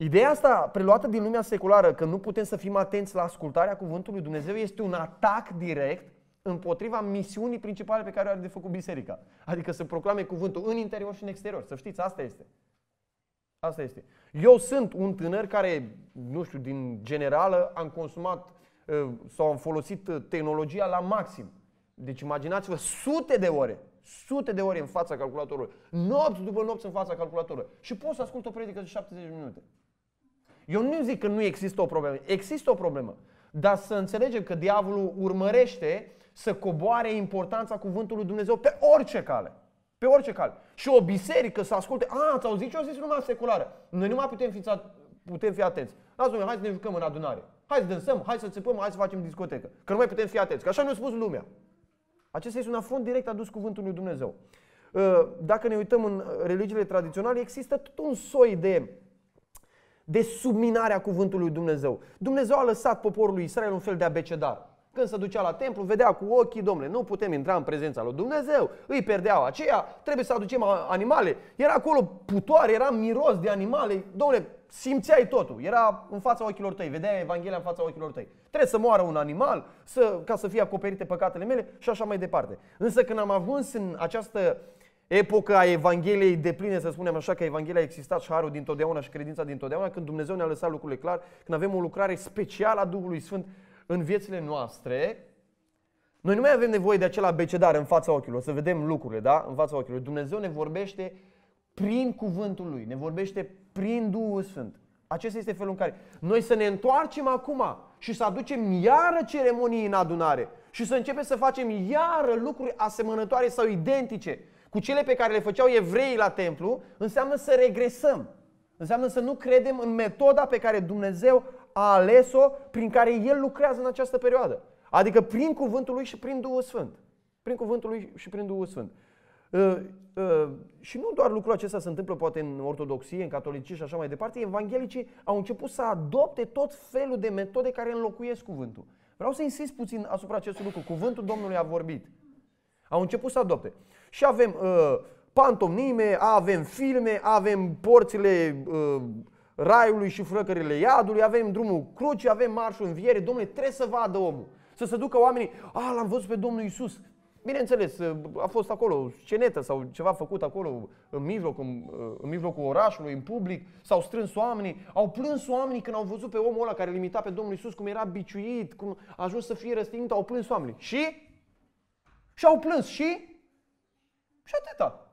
Ideea asta, preluată din lumea seculară, că nu putem să fim atenți la ascultarea cuvântului Dumnezeu, este un atac direct împotriva misiunii principale pe care o are de făcut biserica. Adică să proclame cuvântul în interior și în exterior. Să știți, asta este. Asta este. Eu sunt un tânăr care, nu știu, din generală am consumat ă, sau am folosit tehnologia la maxim. Deci imaginați-vă sute de ore, sute de ore în fața calculatorului, nopți după nopți în fața calculatorului și pot să ascult o predică de 70 minute. Eu nu zic că nu există o problemă. Există o problemă. Dar să înțelegem că diavolul urmărește să coboare importanța cuvântului Dumnezeu pe orice cale. Pe orice cale. Și o biserică să asculte, a, ați auzit ce au zis numai seculară. Noi nu mai putem fi, putem fi atenți. Lasă hai să ne jucăm în adunare. Hai să dansăm, hai să țipăm, hai să facem discotecă. Că nu mai putem fi atenți. Că așa ne-a spus lumea. Acesta este un afront direct adus cuvântul lui Dumnezeu. Ă, dacă ne uităm în religiile tradiționale, există tot un soi de de subminarea cuvântului Dumnezeu. Dumnezeu a lăsat poporul Israel un fel de abecedar. Când se ducea la templu, vedea cu ochii, domnule, nu putem intra în prezența lui Dumnezeu, îi perdeau aceea, trebuie să aducem animale. Era acolo putoare, era miros de animale, domnule, simțeai totul, era în fața ochilor tăi, vedea Evanghelia în fața ochilor tăi. Trebuie să moară un animal să, ca să fie acoperite păcatele mele și așa mai departe. Însă când am ajuns în această uh, epoca a Evangheliei de pline, să spunem așa, că Evanghelia a existat și harul dintotdeauna și credința dintotdeauna, când Dumnezeu ne-a lăsat lucrurile clar, când avem o lucrare specială a Duhului Sfânt în viețile noastre, noi nu mai avem nevoie de acel abecedar în fața ochilor, să vedem lucrurile, da? În fața ochilor. Dumnezeu ne vorbește prin cuvântul Lui, ne vorbește prin Duhul Sfânt. Acesta este felul în care noi să ne întoarcem acum și să aducem iară ceremonii în adunare și să începem să facem iară lucruri asemănătoare sau identice cu cele pe care le făceau evreii la templu, înseamnă să regresăm. Înseamnă să nu credem în metoda pe care Dumnezeu a ales-o, prin care El lucrează în această perioadă. Adică prin cuvântul Lui și prin Duhul Sfânt. Prin cuvântul Lui și prin Duhul Sfânt. Uh, uh, și nu doar lucrul acesta se întâmplă poate în ortodoxie, în catolicie și așa mai departe, evanghelicii au început să adopte tot felul de metode care înlocuiesc cuvântul. Vreau să insist puțin asupra acestui lucru. Cuvântul Domnului a vorbit. Au început să adopte. Și avem uh, pantomime, avem filme, avem porțile uh, raiului și frăcările iadului, avem drumul cruci, avem marșul învierii. Domnule, trebuie să vadă omul. Să se ducă oamenii, a, ah, l-am văzut pe Domnul Isus. Bineînțeles, uh, a fost acolo scenetă sau ceva făcut acolo în mijlocul, uh, în mijlocul orașului, în public, s-au strâns oamenii, au plâns oamenii când au văzut pe omul ăla care limita pe Domnul Isus cum era biciuit, cum a ajuns să fie răstignit, au plâns oamenii. Și și au plâns și... Și atâta.